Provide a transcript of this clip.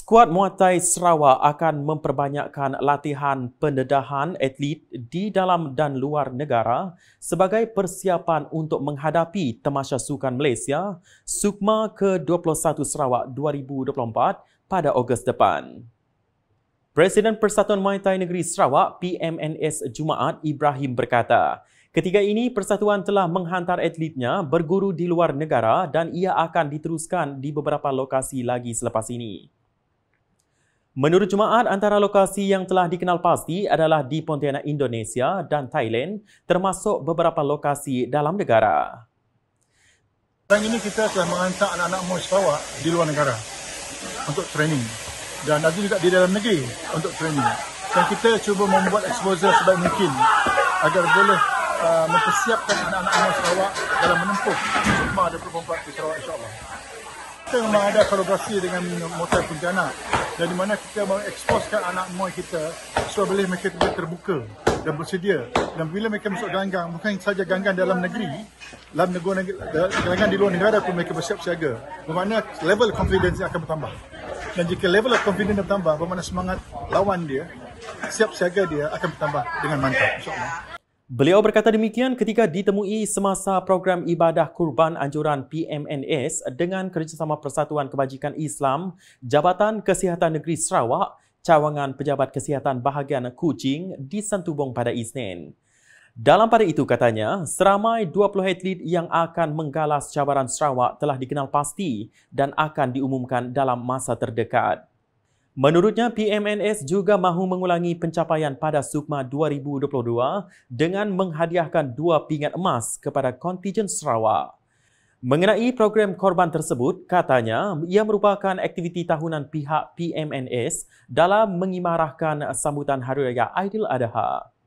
Skuad Muay Thai Sarawak akan memperbanyakkan latihan pendedahan atlet di dalam dan luar negara sebagai persiapan untuk menghadapi Temasya Sukan Malaysia Sukma ke-21 Sarawak 2024 pada Ogos depan. Presiden Persatuan Muay Thai Negeri Sarawak PMNS Jumaat Ibrahim berkata, Ketiga ini persatuan telah menghantar atletnya berguru di luar negara dan ia akan diteruskan di beberapa lokasi lagi selepas ini. Menurut jemaat, antara lokasi yang telah dikenal pasti adalah di Pontianak, Indonesia dan Thailand termasuk beberapa lokasi dalam negara. Sekarang ini kita telah menghantar anak-anak Mois Sarawak di luar negara untuk training. Dan ada juga di dalam negeri untuk training. Dan kita cuba membuat exposure sebaik mungkin agar boleh uh, mempersiapkan anak-anak Mois Sarawak dalam menempuh sukma 24 di Sarawak insyaAllah kita memang ada kolaborasi dengan motel penjana dan di mana kita eksposkan anak moy kita supaya boleh mereka terbuka dan bersedia dan bila mereka masuk ganggang bukan saja ganggang dalam negeri dalam negara negeri ganggang di luar negara pun mereka bersiap siaga bermakna level confidence akan bertambah dan jika level of confidence bertambah bermakna semangat lawan dia siap siaga dia akan bertambah dengan mantap insyaAllah Beliau berkata demikian ketika ditemui semasa program ibadah kurban anjuran PMNS dengan kerjasama Persatuan Kebajikan Islam, Jabatan Kesihatan Negeri Sarawak, Cawangan Pejabat Kesihatan Bahagian Kuching di Sentubong pada Isnin. Dalam pada itu katanya, seramai 20 atlet yang akan menggalas cabaran Sarawak telah dikenal pasti dan akan diumumkan dalam masa terdekat. Menurutnya, PMNS juga mahu mengulangi pencapaian pada Sukma 2022 dengan menghadiahkan dua pingat emas kepada kontijen Sarawak. Mengenai program korban tersebut, katanya ia merupakan aktiviti tahunan pihak PMNS dalam mengimarahkan sambutan Hari Raya Aidil Adha.